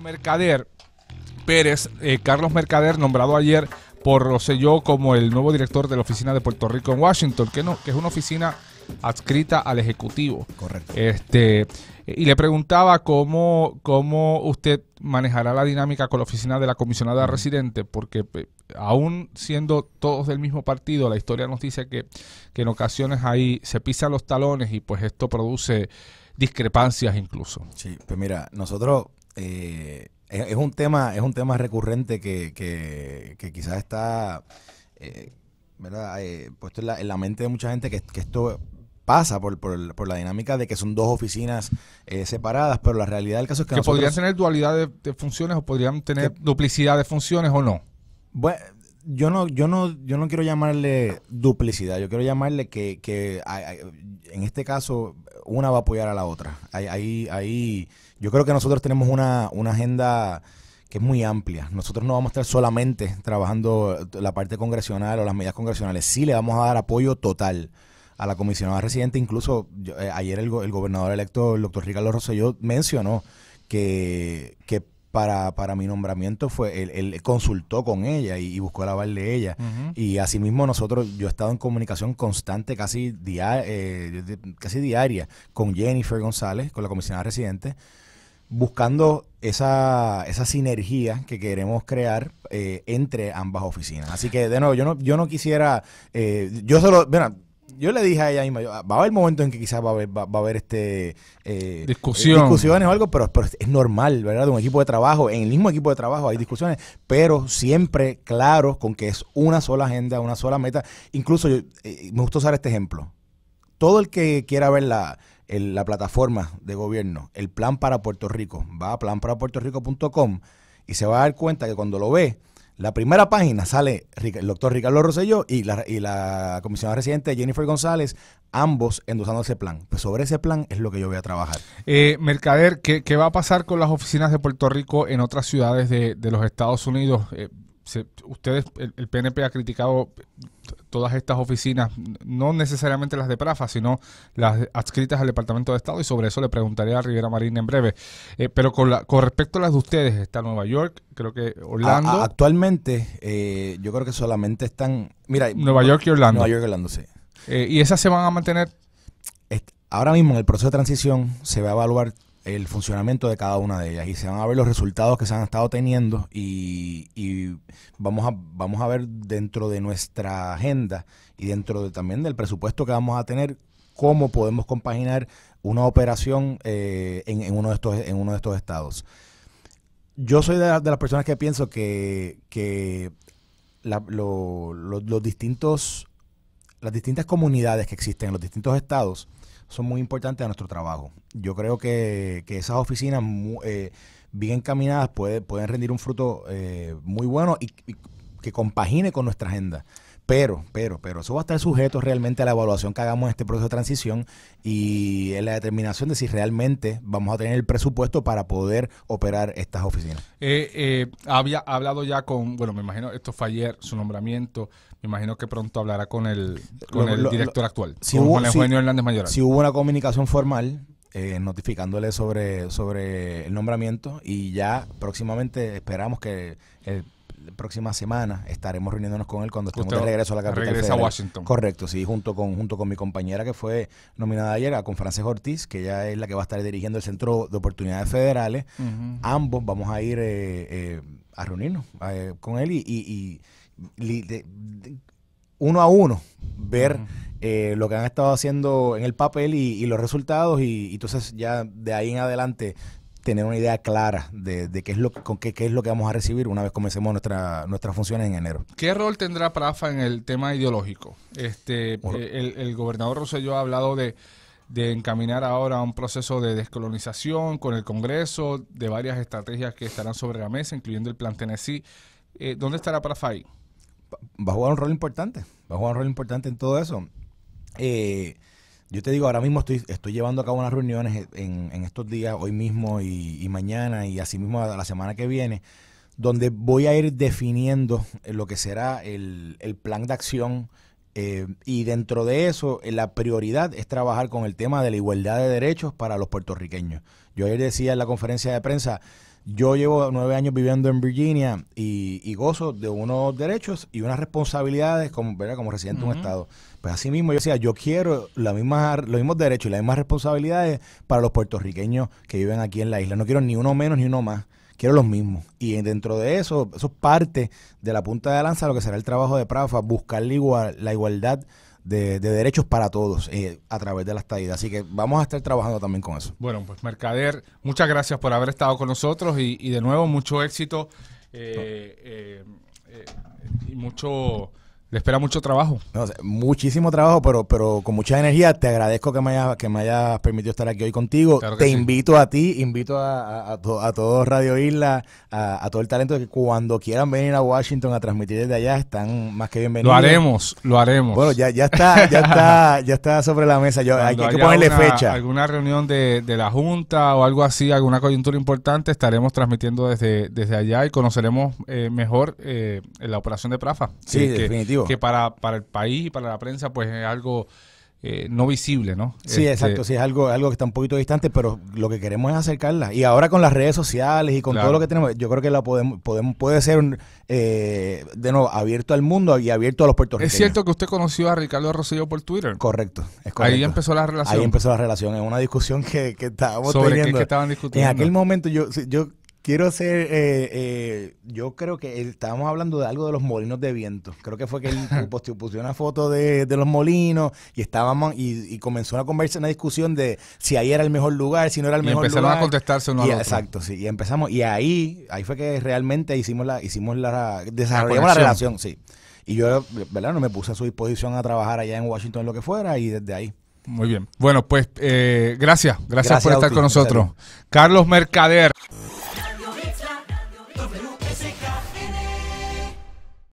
Mercader Pérez, eh, Carlos Mercader, nombrado ayer por lo yo, como el nuevo director de la oficina de Puerto Rico en Washington, que, no, que es una oficina adscrita al Ejecutivo. Correcto. Este, y le preguntaba cómo, usted manejará la dinámica con la oficina de la comisionada residente, porque eh, aún siendo todos del mismo partido, la historia nos dice que, que en ocasiones ahí se pisan los talones y pues esto produce discrepancias incluso. Sí, pues mira, nosotros eh, es, un tema, es un tema recurrente que, quizás está eh, eh, puesto en la, mente de mucha gente que, esto pasa por, la dinámica de que son dos oficinas separadas, pero la realidad del caso es que... Que podrían tener dualidad de, funciones o podrían tener duplicidad de funciones o no. Bueno, yo no, yo no, yo no quiero llamarle duplicidad, yo quiero llamarle que, en este caso una va a apoyar a la otra. hay, hay yo creo que nosotros tenemos una, agenda que es muy amplia. Nosotros no vamos a estar solamente trabajando la parte congresional o las medidas congresionales, sí le vamos a dar apoyo total a la comisionada residente. Incluso eh, ayer el, gobernador electo, el doctor Ricardo Rosselló, mencionó que, que para, para, mi nombramiento fue, él, consultó con ella y, buscó el aval de ella. Y asimismo nosotros, yo he estado en comunicación constante, casi, eh, casi diaria, con Jennifer González, con la comisionada residente buscando esa, sinergia que queremos crear eh, entre ambas oficinas. Así que, de nuevo, yo no, yo no quisiera, eh, yo solo, bueno, yo le dije a ella misma, va a haber momentos en que quizás va a haber, este, eh, discusiones o algo, pero, es normal, ¿verdad? un equipo de trabajo, en el mismo equipo de trabajo hay discusiones, pero siempre claro con que es una sola agenda, una sola meta. Incluso me gustó usar este ejemplo todo el que quiera ver la, la plataforma de gobierno, el plan para Puerto Rico, va a planparapuertorico.com y se va a dar cuenta que cuando lo ve, la primera página sale el doctor Ricardo Rosselló y la, y la comisionada residente Jennifer González, ambos endosando ese plan. Pues sobre ese plan es lo que yo voy a trabajar. Eh, Mercader, ¿qué, va a pasar con las oficinas de Puerto Rico en otras ciudades de, los Estados Unidos? Eh, ustedes, el, PNP ha criticado todas estas oficinas, no necesariamente las de Prafa, sino las adscritas al Departamento de Estado, y sobre eso le preguntaré a Rivera Marina en breve. Eh, pero con, con respecto a las de ustedes, está Nueva York, creo que Orlando. actualmente, eh, yo creo que solamente están. Mira, Nueva York y Orlando. Nueva York y Orlando, sí. Eh, ¿Y esas se van a mantener? Ahora mismo, en el proceso de transición, se va a evaluar el funcionamiento de cada una de ellas y se van a ver los resultados que se han estado teniendo y, vamos, a, vamos a ver dentro de nuestra agenda y dentro de, también del presupuesto que vamos a tener cómo podemos compaginar una operación eh, en, uno de estos, en uno de estos estados. Yo soy de, las personas que pienso que, que los distintos, las distintas comunidades que existen en los distintos estados son muy importantes a nuestro trabajo. Yo creo que, esas oficinas eh, bien encaminadas puede, pueden rendir un fruto eh, muy bueno y, que compagine con nuestra agenda. Pero, pero, pero, eso va a estar sujeto realmente a la evaluación que hagamos en este proceso de transición y en la determinación de si realmente vamos a tener el presupuesto para poder operar estas oficinas. Eh, había hablado ya con, bueno, me imagino, esto fue ayer, su nombramiento, Imagino que pronto hablará con el, con el director actual, si con hubo, Eugenio Hernández Si hubo una comunicación formal eh, notificándole sobre, sobre el nombramiento y ya próximamente esperamos que eh, la próxima semana estaremos reuniéndonos con él cuando estemos de regreso a la capital regresa a Washington. Correcto, sí, junto con, junto con mi compañera que fue nominada ayer, con Frances Ortiz, que ya es la que va a estar dirigiendo el Centro de Oportunidades Federales. Ambos vamos a ir eh, a reunirnos con él y, uno a uno ver eh, lo que han estado haciendo en el papel y, los resultados y, entonces ya de ahí en adelante tener una idea clara de, qué es lo con qué, qué, es lo que vamos a recibir una vez comencemos nuestra, nuestras funciones en enero. ¿Qué rol tendrá Prafa en el tema ideológico? Este eh, el, gobernador Rosselló ha hablado de, encaminar ahora un proceso de descolonización con el Congreso, de varias estrategias que estarán sobre la mesa, incluyendo el plan Tennessee. Eh, ¿Dónde estará Prafa ahí? va a jugar un rol importante, va a jugar un rol importante en todo eso. Eh, yo te digo, ahora mismo estoy, llevando a cabo unas reuniones en, estos días, hoy mismo y, mañana y asimismo a la semana que viene, donde voy a ir definiendo lo que será el, plan de acción eh, y dentro de eso eh, la prioridad es trabajar con el tema de la igualdad de derechos para los puertorriqueños. Yo ayer decía en la conferencia de prensa, yo llevo nueve años viviendo en Virginia y, gozo de unos derechos y unas responsabilidades como, como residente de un estado. Pues así mismo yo decía, yo quiero la misma, los mismos derechos y las mismas responsabilidades para los puertorriqueños que viven aquí en la isla. No quiero ni uno menos ni uno más quiero los mismos. Y dentro de eso, eso es parte de la punta de lanza lo que será el trabajo de Prafa, buscar la igualdad de, derechos para todos eh, a través de la estadía. Así que vamos a estar trabajando también con eso. Bueno, pues Mercader, muchas gracias por haber estado con nosotros y, de nuevo mucho éxito eh, eh, y mucho le espera mucho trabajo. muchísimo trabajo, pero, pero con mucha energía. Te agradezco que me hayas, que me hayas permitido estar aquí hoy contigo. Te invito a ti, invito a, a, todo Radio Isla, a, todo el talento que cuando quieran venir a Washington a transmitir desde allá, están más que bienvenidos. Lo haremos, lo haremos. Bueno, ya, ya está, ya está, ya está sobre la mesa. hay, que ponerle fecha. Alguna reunión de, la Junta o algo así, alguna coyuntura importante, estaremos transmitiendo desde, desde allá y conoceremos eh, mejor eh, la operación de Prafa. Sí, definitivamente. definitivo. Que para, para el país y para la prensa, pues es algo eh, no visible, ¿no? Sí, este, exacto, sí, es algo, algo que está un poquito distante, pero lo que queremos es acercarla. Y ahora con las redes sociales y con todo lo que tenemos, yo creo que la podemos, podemos puede ser, eh, de nuevo, abierto al mundo y abierto a los puertorriqueños. Es cierto que usted conoció a Ricardo Rosillo por Twitter. Correcto, Ahí empezó la relación. Ahí empezó la relación, en una discusión que, que estábamos teniendo. estaban discutiendo. En aquel momento yo, yo Quiero ser, eh, eh, yo creo que estábamos hablando de algo de los molinos de viento. Creo que fue que él una foto de, los molinos y estábamos y, comenzó una conversa, una discusión de si ahí era el mejor lugar, si no era el mejor lugar. Y empezaron a contestarse uno al Exacto, sí. Y empezamos y ahí, ahí fue que realmente hicimos la, hicimos la, desarrollamos la, relación, sí. Y yo, ¿verdad? No me puse a su disposición a trabajar allá en Washington, lo que fuera, y desde ahí. Muy bien. Bueno, pues eh, gracias. gracias. por estar con nosotros. Carlos Mercader.